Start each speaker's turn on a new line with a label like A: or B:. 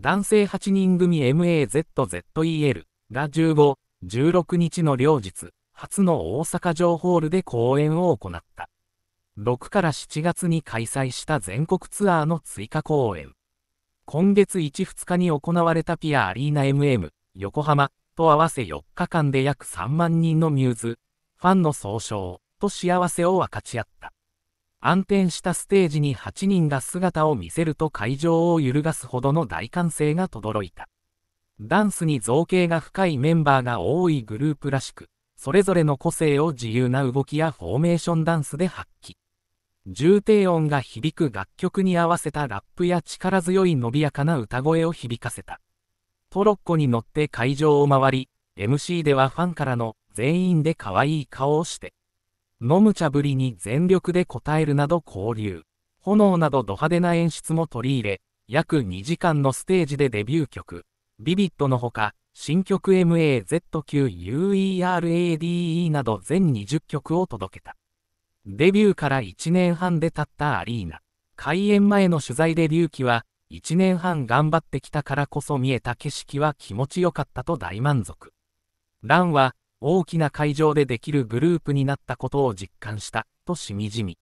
A: 男性8人組 MAZZEL が15、16日の両日、初の大阪城ホールで公演を行った。6から7月に開催した全国ツアーの追加公演。今月1、2日に行われたピアアリーナ MM 横浜と合わせ4日間で約3万人のミューズ、ファンの総称と幸せを分かち合った。暗転したステージに8人が姿を見せると会場を揺るがすほどの大歓声が轟いた。ダンスに造形が深いメンバーが多いグループらしく、それぞれの個性を自由な動きやフォーメーションダンスで発揮。重低音が響く楽曲に合わせたラップや力強い伸びやかな歌声を響かせた。トロッコに乗って会場を回り、MC ではファンからの全員で可愛い顔をして、のむ茶ぶりに全力で応えるなど交流。炎などド派手な演出も取り入れ、約2時間のステージでデビュー曲、ビビットのほか、新曲 MAZQUERADE など全20曲を届けた。デビューから1年半で経ったアリーナ。開演前の取材で隆起は、1年半頑張ってきたからこそ見えた景色は気持ちよかったと大満足。ランは、大きな会場でできるグループになったことを実感した、としみじみ。